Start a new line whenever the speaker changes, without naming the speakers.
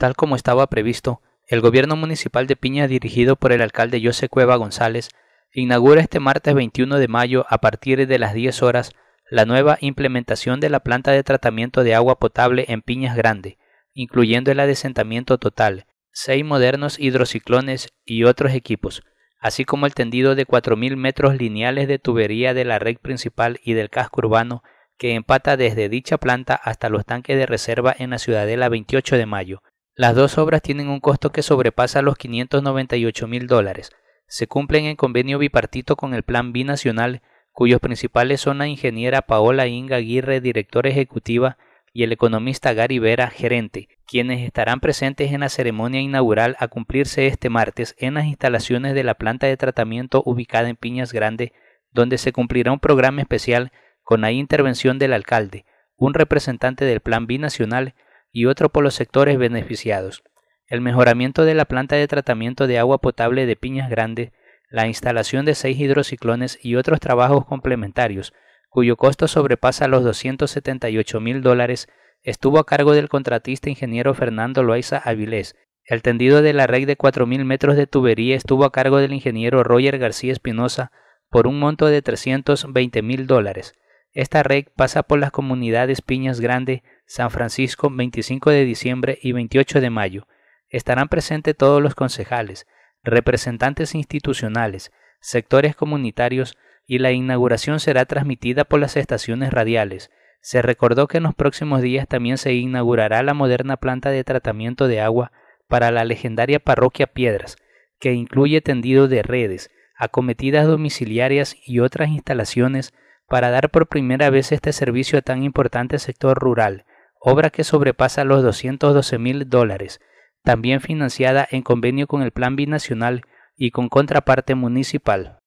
Tal como estaba previsto, el gobierno municipal de Piña, dirigido por el alcalde José Cueva González, inaugura este martes 21 de mayo a partir de las 10 horas la nueva implementación de la planta de tratamiento de agua potable en Piñas Grande, incluyendo el adesentamiento total, seis modernos hidrociclones y otros equipos, así como el tendido de 4.000 metros lineales de tubería de la red principal y del casco urbano que empata desde dicha planta hasta los tanques de reserva en la Ciudadela 28 de mayo, las dos obras tienen un costo que sobrepasa los 598 mil dólares. Se cumplen en convenio bipartito con el Plan Binacional, cuyos principales son la ingeniera Paola Inga Aguirre, directora ejecutiva, y el economista Gary Vera, gerente, quienes estarán presentes en la ceremonia inaugural a cumplirse este martes en las instalaciones de la planta de tratamiento ubicada en Piñas Grande, donde se cumplirá un programa especial con la intervención del alcalde, un representante del Plan Binacional, y otro por los sectores beneficiados. El mejoramiento de la planta de tratamiento de agua potable de Piñas grande la instalación de seis hidrociclones y otros trabajos complementarios, cuyo costo sobrepasa los 278 mil dólares, estuvo a cargo del contratista ingeniero Fernando Loaiza Avilés. El tendido de la red de 4.000 metros de tubería estuvo a cargo del ingeniero Roger García Espinosa por un monto de 320 mil dólares. Esta red pasa por las comunidades Piñas Grande, San Francisco 25 de diciembre y 28 de mayo. Estarán presentes todos los concejales, representantes institucionales, sectores comunitarios y la inauguración será transmitida por las estaciones radiales. Se recordó que en los próximos días también se inaugurará la moderna planta de tratamiento de agua para la legendaria parroquia Piedras, que incluye tendido de redes, acometidas domiciliarias y otras instalaciones para dar por primera vez este servicio a tan importante sector rural obra que sobrepasa los 212 mil dólares, también financiada en convenio con el Plan Binacional y con contraparte municipal.